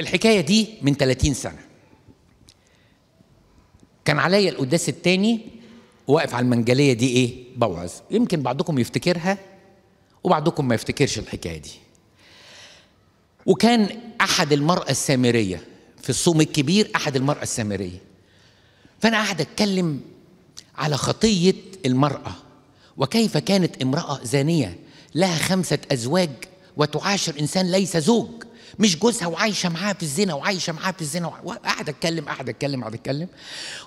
الحكايه دي من 30 سنه كان عليا القداس الثاني واقف على المنجليه دي ايه بوعظ يمكن بعضكم يفتكرها وبعضكم ما يفتكرش الحكايه دي وكان احد المراه السامريه في الصوم الكبير احد المراه السامريه فانا قاعد اتكلم على خطيه المراه وكيف كانت امراه زانيه لها خمسه ازواج وتعاشر انسان ليس زوج مش جوزها وعايشه معاها في الزنا وعايشه معاها في الزنا وقاعده اتكلم قاعد اتكلم قاعد اتكلم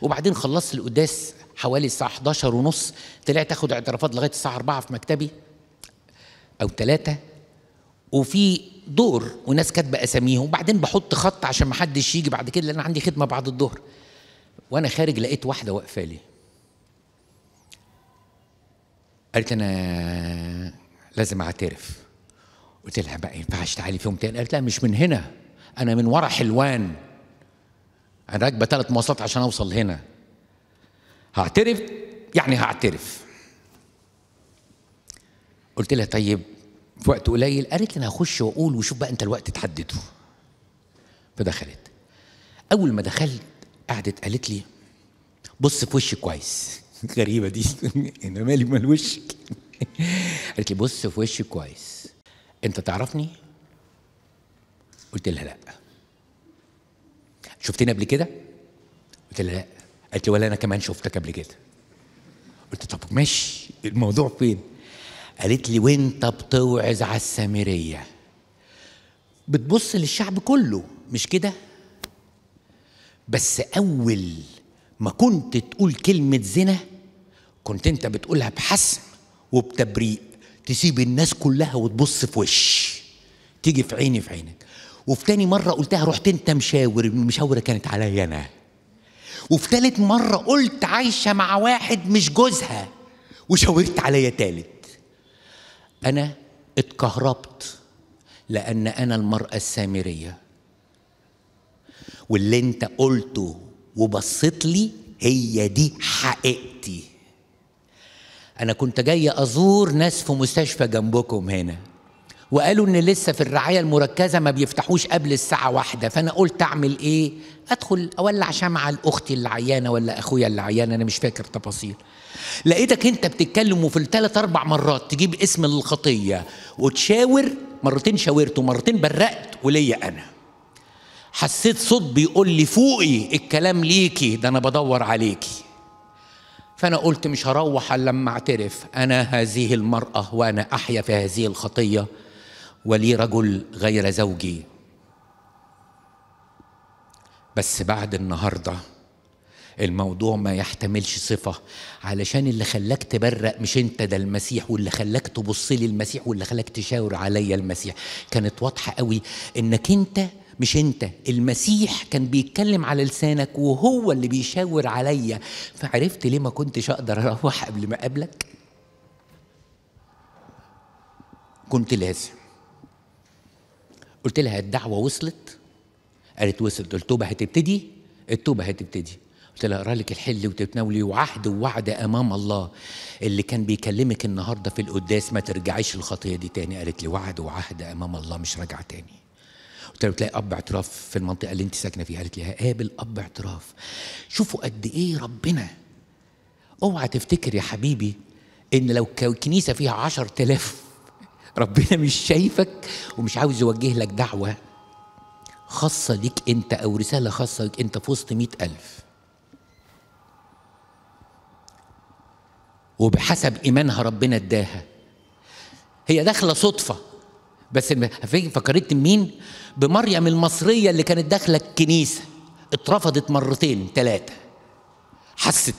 وبعدين خلصت القداس حوالي الساعه 11 ونص طلعت اخد اعترافات لغايه الساعه 4 في مكتبي او ثلاثه وفي دور وناس كاتبه اساميهم وبعدين بحط خط عشان ما حدش يجي بعد كده لان عندي خدمه بعد الظهر وانا خارج لقيت واحده واقفه لي قالت انا لازم اعترف قلت لها ما ينفعش تعالي فيهم تاني قالت لا مش من هنا انا من ورا حلوان انا راكبه ثلاث مواصلات عشان اوصل هنا هعترف يعني هعترف قلت لها طيب في وقت قليل قالت لي انا هخش واقول وشوف بقى انت الوقت تحدده فدخلت اول ما دخلت قعدت قالت لي بص في وشي كويس غريبه دي انا مالي مال وشك قالت لي بص في وشي كويس انت تعرفني قلت لها لا شفتني قبل كده قلت لها لا قالت لي ولا انا كمان شفتك قبل كده قلت طب ماشي الموضوع فين قالت لي وانت بتوعظ على السامريه بتبص للشعب كله مش كده بس اول ما كنت تقول كلمه زنا كنت انت بتقولها بحسم وبتبريق تسيب الناس كلها وتبص في وش تيجي في عيني في عينك وفي تاني مرة قلتها رحت انت مشاور المشاورة كانت عليا انا وفي تالت مرة قلت عايشة مع واحد مش جوزها وشاورت عليا تالت أنا اتكهربت لأن أنا المرأة السامرية واللي أنت قلته وبصيت لي هي دي حقيقتي انا كنت جاي ازور ناس في مستشفى جنبكم هنا وقالوا ان لسه في الرعايه المركزه ما بيفتحوش قبل الساعه واحدة فانا قلت اعمل ايه ادخل اولع شمعه لاختي اللي عيانه ولا اخويا اللي عيان انا مش فاكر تفاصيل لقيتك انت بتتكلم وفي الثلاث اربع مرات تجيب اسم الخطيه وتشاور مرتين شاورت ومرتين برقت وليا انا حسيت صوت بيقول لي فوقي الكلام ليكي ده انا بدور عليكي فأنا قلت مش هروح إلا لما أعترف أنا هذه المرأة وأنا أحيا في هذه الخطية ولي رجل غير زوجي بس بعد النهارده الموضوع ما يحتملش صفة علشان اللي خلاك تبرق مش انت ده المسيح واللي خلاك تبص لي المسيح واللي خلاك تشاور عليا المسيح كانت واضحة قوي انك انت مش انت المسيح كان بيتكلم على لسانك وهو اللي بيشاور عليا فعرفت ليه ما كنتش اقدر اروح قبل ما اقابلك كنت لازم قلت لها الدعوه وصلت قالت وصلت التوبه هتبتدي التوبه هتبتدي قلت لها اقرا لك الحل وتتناولي وعهد ووعد امام الله اللي كان بيكلمك النهارده في القداس ما ترجعيش الخطيه دي تاني قالت لي وعد وعهد امام الله مش راجعه تاني بتلاقي اب اعتراف في المنطقه اللي انت ساكنه فيها قالت لي هقابل اب اعتراف شوفوا قد ايه ربنا اوعى تفتكر يا حبيبي ان لو الكنيسه فيها 10000 ربنا مش شايفك ومش عاوز يوجه لك دعوه خاصه ليك انت او رساله خاصه ليك انت في وسط 100000 وبحسب ايمانها ربنا اداها هي داخله صدفه بس فكرت مين بمريم المصرية اللي كانت داخلة الكنيسة اترفضت مرتين ثلاثة حست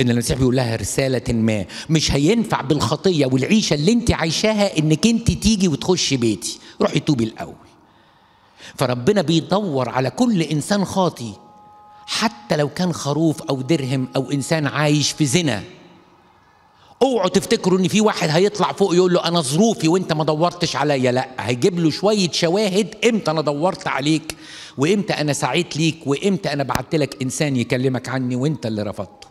ان المسيح بيقول لها رسالة ما مش هينفع بالخطية والعيشة اللي انت عايشاها انك انت تيجي وتخش بيتي روحي توبي الاول فربنا بيدور على كل انسان خاطي حتى لو كان خروف او درهم او انسان عايش في زنا اوعوا تفتكروا ان في واحد هيطلع فوق يقول له انا ظروفي وانت ما دورتش عليا لا هيجيب له شويه شواهد امتى انا دورت عليك وامتى انا سعيت ليك وامتى انا بعت لك انسان يكلمك عني وانت اللي رفضته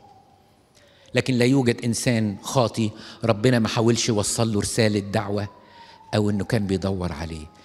لكن لا يوجد انسان خاطي ربنا ما حاولش يوصل له رساله دعوه او انه كان بيدور عليه